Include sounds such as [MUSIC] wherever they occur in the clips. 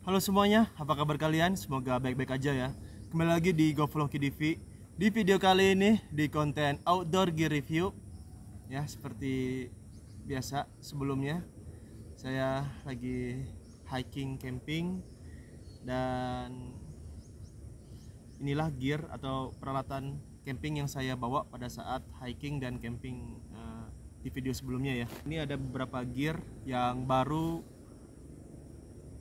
Halo semuanya, apa kabar kalian? Semoga baik-baik aja ya. Kembali lagi di GoVlogi TV. Di video kali ini di konten outdoor gear review. Ya, seperti biasa sebelumnya saya lagi hiking camping dan inilah gear atau peralatan camping yang saya bawa pada saat hiking dan camping uh, di video sebelumnya ya. Ini ada beberapa gear yang baru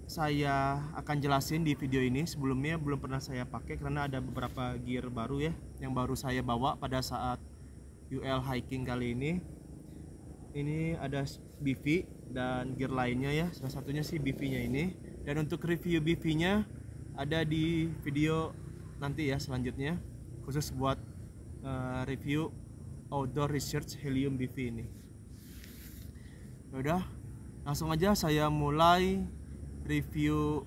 saya akan jelasin di video ini sebelumnya belum pernah saya pakai karena ada beberapa gear baru ya yang baru saya bawa pada saat UL hiking kali ini ini ada BV dan gear lainnya ya salah satunya sih BV nya ini dan untuk review BV nya ada di video nanti ya selanjutnya khusus buat uh, review outdoor research helium BV ini ya udah langsung aja saya mulai review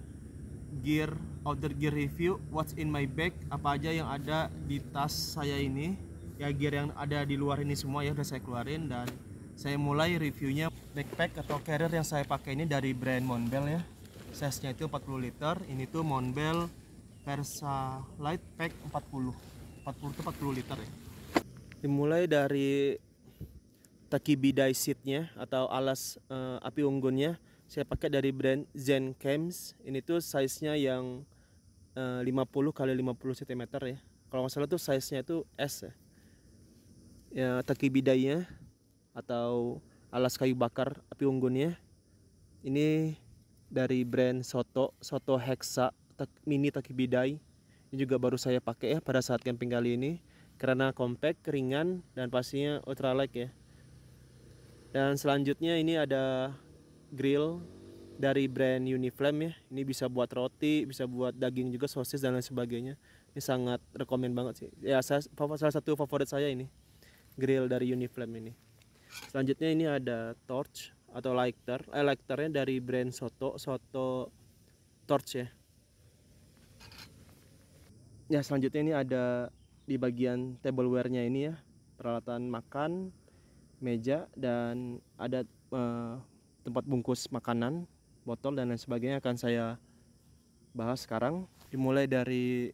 gear outer gear review what's in my bag apa aja yang ada di tas saya ini ya gear yang ada di luar ini semua ya udah saya keluarin dan saya mulai reviewnya backpack atau carrier yang saya pakai ini dari brand Monbel ya size nya itu 40 liter ini tuh Monbel Versa Light Pack 40 40 itu 40 liter ya dimulai dari taki bidai seatnya atau alas uh, api unggunnya saya pakai dari brand Zen Camps, ini tuh size nya yang 50 eh, kali 50 cm ya kalau masalah tuh size nya itu S ya, ya taki bidainya atau alas kayu bakar api unggunnya ini dari brand Soto Soto Hexa mini taki bidai ini juga baru saya pakai ya pada saat camping kali ini karena compact, ringan dan pastinya ultralight ya. Dan selanjutnya ini ada grill dari brand Uniflame ya. Ini bisa buat roti, bisa buat daging juga, sosis dan lain sebagainya. Ini sangat rekomend banget sih. Ya saya, salah satu favorit saya ini grill dari Uniflame ini. Selanjutnya ini ada torch atau lighter. Eh, lighternya dari brand Soto, Soto torch ya. Ya selanjutnya ini ada di bagian tablewarenya ini ya peralatan makan, meja dan ada uh, tempat bungkus makanan, botol dan lain sebagainya akan saya bahas sekarang. Dimulai dari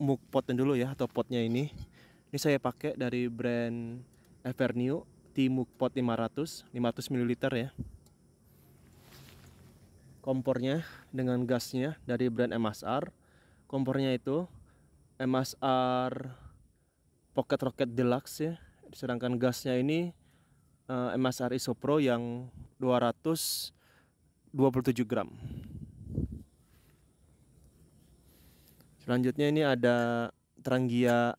mug potnya dulu ya atau potnya ini. Ini saya pakai dari brand Evernew Timuk Pot 500, 500 ml ya. Kompornya dengan gasnya dari brand MSR. Kompornya itu MSR Pocket Rocket Deluxe ya. Sedangkan gasnya ini uh, eh, MSR Isopro yang 227 gram. Selanjutnya ini ada Trangia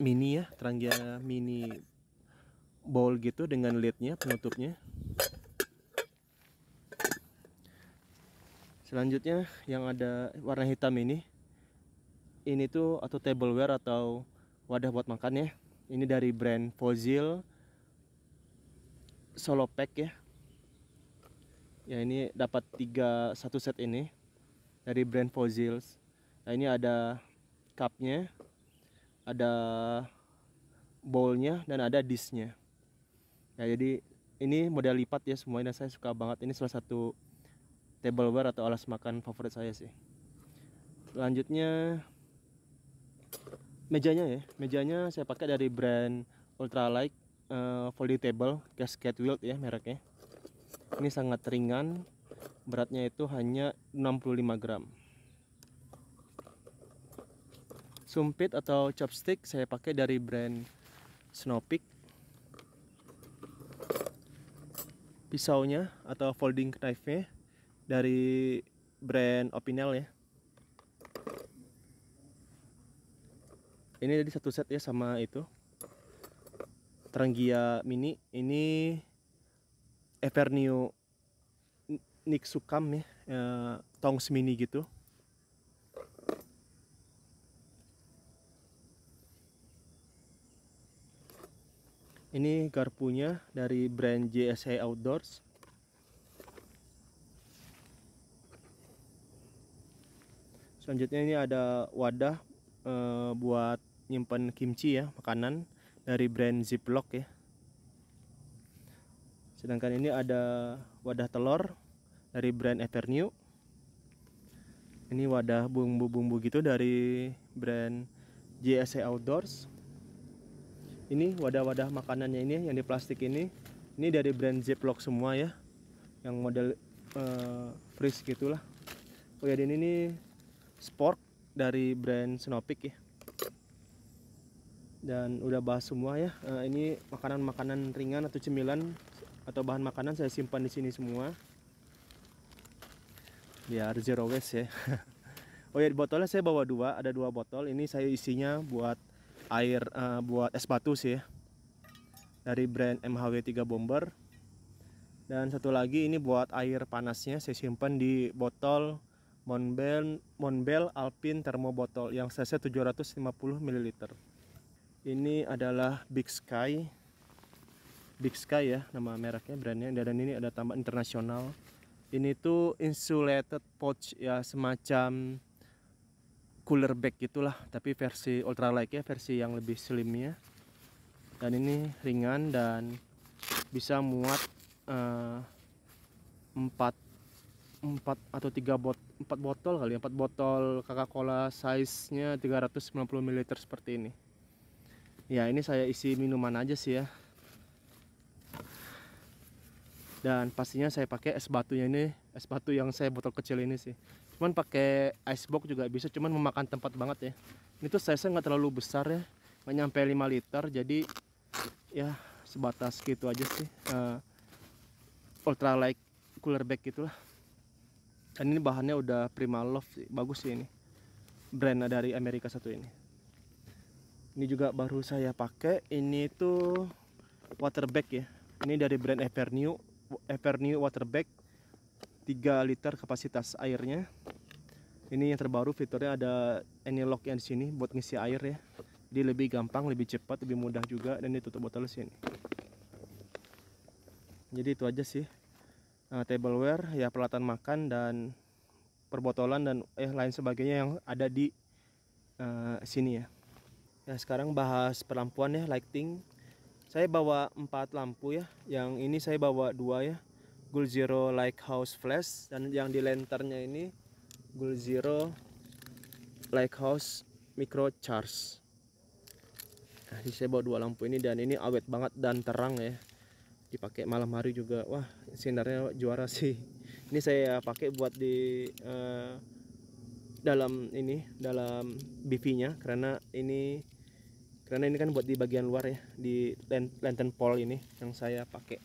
mini ya, Trangia mini bowl gitu dengan lidnya penutupnya. Selanjutnya yang ada warna hitam ini ini tuh atau tableware atau wadah buat makan ya. Ini dari brand Fozil solo pack ya ya ini dapat tiga satu set ini dari brand fossils nah ini ada cupnya ada bowlnya dan ada disnya ya jadi ini model lipat ya semuanya dan saya suka banget ini salah satu tableware atau alas makan favorit saya sih selanjutnya mejanya ya mejanya saya pakai dari brand ultralight uh, foldable gasket wheeled ya mereknya ini sangat ringan beratnya itu hanya 65 gram sumpit atau chopstick saya pakai dari brand Snowpeak pisaunya atau folding knife nya dari brand Opinel ya ini jadi satu set ya sama itu Trangia Mini ini Evernio Nixukam ya, e, tongs mini gitu. Ini garpunya dari brand JSA Outdoors. Selanjutnya ini ada wadah e, buat nyimpan kimchi ya, makanan dari brand Ziploc ya sedangkan ini ada wadah telur dari brand Evernew ini wadah bumbu-bumbu gitu dari brand JSC Outdoors ini wadah-wadah makanannya ini yang di plastik ini ini dari brand Ziploc semua ya yang model uh, freeze gitulah oh ya dan ini spork dari brand Snowpeak ya dan udah bahas semua ya eh, ini makanan-makanan ringan atau cemilan atau bahan makanan saya simpan di sini semua biar zero waste ya [LAUGHS] oh ya di botolnya saya bawa dua ada dua botol ini saya isinya buat air uh, buat es batu sih ya. dari brand MHW 3 Bomber dan satu lagi ini buat air panasnya saya simpan di botol Monbel Monbel Alpin botol yang cc 750 ml ini adalah Big Sky Big Sky ya nama mereknya brandnya dan ini ada tambah internasional ini tuh insulated pouch ya semacam cooler bag gitulah tapi versi ultralight ya versi yang lebih slimnya dan ini ringan dan bisa muat uh, empat atau tiga bot empat botol kali ya. empat botol Coca-Cola size-nya 390 ml seperti ini ya ini saya isi minuman aja sih ya dan pastinya saya pakai es batunya ini es batu yang saya botol kecil ini sih cuman pakai ice box juga bisa cuman memakan tempat banget ya ini tuh saya nggak terlalu besar ya nggak nyampe 5 liter jadi ya sebatas gitu aja sih uh, eh, ultralight cooler bag gitulah dan ini bahannya udah prima love sih. bagus sih ini brand dari Amerika satu ini ini juga baru saya pakai ini tuh water bag ya ini dari brand Evernew Evernew water bag 3 liter kapasitas airnya ini yang terbaru fiturnya ada lock yang di sini buat ngisi air ya jadi lebih gampang lebih cepat lebih mudah juga dan ditutup botol sini jadi itu aja sih nah, tableware ya peralatan makan dan perbotolan dan eh lain sebagainya yang ada di uh, sini ya Nah sekarang bahas perlampuan ya lighting. Saya bawa empat lampu ya. Yang ini saya bawa dua ya. Gul Zero Lighthouse Flash dan yang di lanternnya ini Gul Zero Lighthouse Micro Charge. Nah, ini saya bawa dua lampu ini dan ini awet banget dan terang ya. Dipakai malam hari juga. Wah, sinarnya juara sih. Ini saya pakai buat di uh, dalam ini dalam BV-nya karena ini karena ini kan buat di bagian luar ya di lantern pole ini yang saya pakai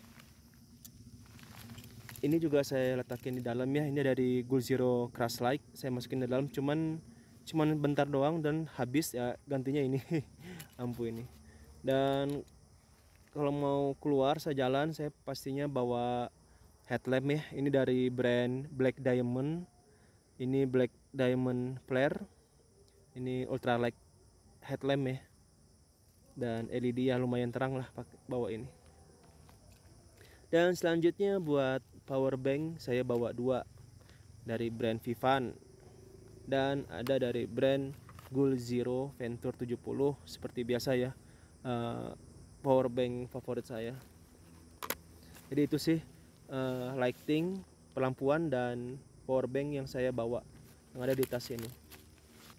ini juga saya letakin di dalam ya ini dari Gold Zero Crash Light saya masukin di dalam cuman cuman bentar doang dan habis ya gantinya ini [LAUGHS] lampu ini dan kalau mau keluar saya jalan saya pastinya bawa headlamp ya ini dari brand Black Diamond ini Black Diamond Flare ini ultralight headlamp ya dan led yang lumayan terang lah pakai bawa ini dan selanjutnya buat power bank saya bawa dua dari brand Vivan dan ada dari brand Gold Zero Venture 70 seperti biasa ya uh, power bank favorit saya jadi itu sih eh, lighting pelampuan dan power bank yang saya bawa yang ada di tas ini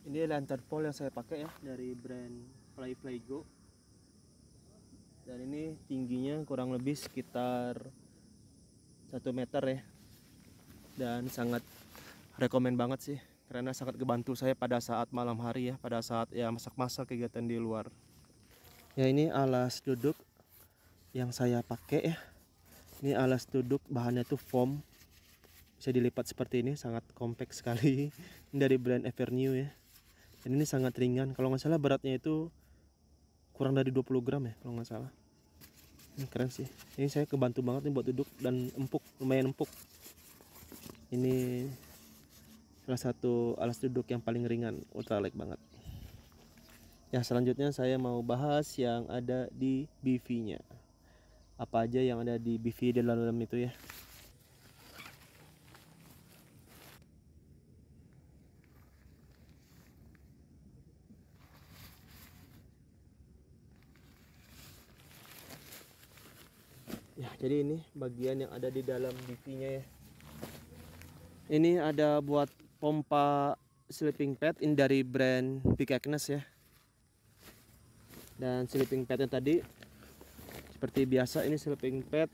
ini lantern pole yang saya pakai ya dari brand Play Play Go dan ini tingginya kurang lebih sekitar 1 meter ya dan sangat rekomen banget sih karena sangat kebantu saya pada saat malam hari ya pada saat ya masak-masak kegiatan di luar ya ini alas duduk yang saya pakai ya ini alas duduk bahannya tuh foam bisa dilipat seperti ini sangat kompak sekali [LAUGHS] ini dari brand Evernew ya dan ini sangat ringan kalau nggak salah beratnya itu kurang dari 20 gram ya kalau nggak salah ini keren sih ini saya kebantu banget nih buat duduk dan empuk lumayan empuk ini salah satu alas duduk yang paling ringan ultra light banget ya selanjutnya saya mau bahas yang ada di BV nya apa aja yang ada di BV di dalam itu ya jadi ini bagian yang ada di dalam bikinya ya ini ada buat pompa sleeping pad ini dari brand Big Agnes ya dan sleeping padnya tadi seperti biasa ini sleeping pad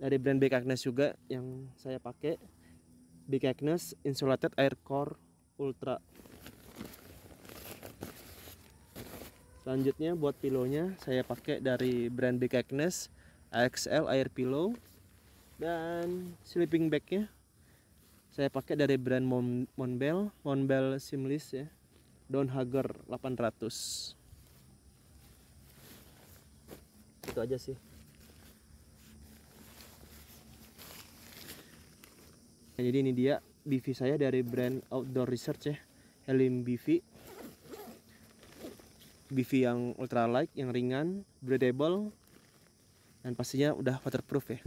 dari brand Big Agnes juga yang saya pakai Big Agnes insulated air core ultra selanjutnya buat pilonya saya pakai dari brand Big Agnes AXL air pillow dan sleeping bagnya saya pakai dari brand Mon Monbel Monbel Simlis ya Don Hager 800 itu aja sih nah, jadi ini dia BV saya dari brand Outdoor Research ya Helium BV BV yang ultralight yang ringan breathable dan pastinya udah waterproof ya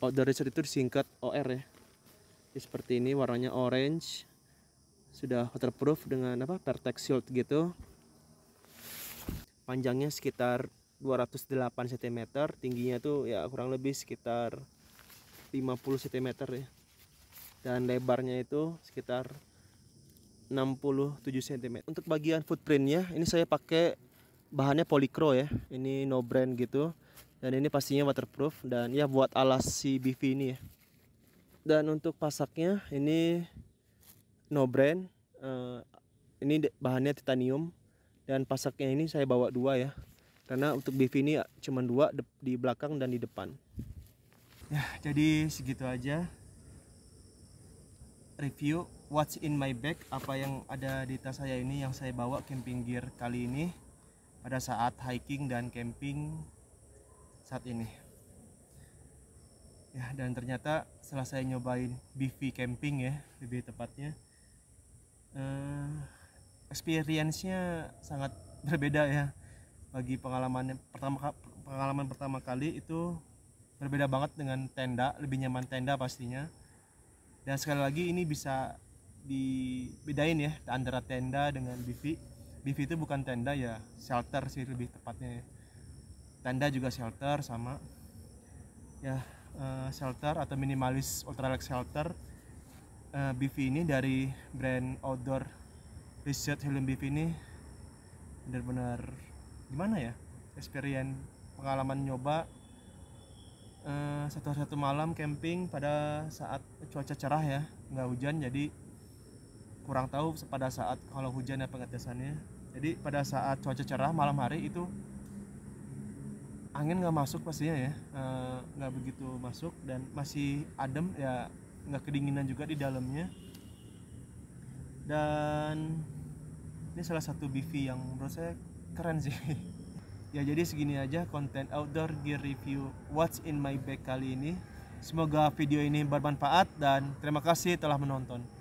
outdoor resort itu disingkat OR ya Jadi seperti ini warnanya orange sudah waterproof dengan apa pertex shield gitu panjangnya sekitar 208 cm tingginya tuh ya kurang lebih sekitar 50 cm ya dan lebarnya itu sekitar 67 cm untuk bagian footprintnya ini saya pakai bahannya polikro ya ini no brand gitu dan ini pastinya waterproof dan ya buat alas si BV ini ya dan untuk pasaknya ini no brand uh, ini bahannya titanium dan pasaknya ini saya bawa dua ya karena untuk BV ini ya cuma dua di belakang dan di depan ya jadi segitu aja review what's in my bag apa yang ada di tas saya ini yang saya bawa camping gear kali ini pada saat hiking dan camping saat ini ya dan ternyata setelah saya nyobain bivy camping ya lebih tepatnya eh, experience-nya sangat [LAUGHS] berbeda ya bagi pengalamannya pertama pengalaman pertama kali itu berbeda banget dengan tenda lebih nyaman tenda pastinya dan sekali lagi ini bisa dibedain ya antara tenda dengan bivy BV itu bukan tenda ya shelter sih lebih tepatnya ya. tenda juga shelter sama ya uh, shelter atau minimalis ultralight shelter uh, ini dari brand outdoor research Helium BV ini benar-benar gimana ya experience pengalaman nyoba satu-satu eh, satu malam camping pada saat cuaca cerah ya nggak hujan jadi kurang tahu pada saat kalau hujan ya pengetesannya jadi pada saat cuaca cerah malam hari itu angin nggak masuk pastinya ya eh, nggak e, begitu masuk dan masih adem ya nggak kedinginan juga di dalamnya dan ini salah satu BV yang menurut saya keren sih [LAUGHS] ya jadi segini aja konten outdoor gear review what's in my bag kali ini semoga video ini bermanfaat dan terima kasih telah menonton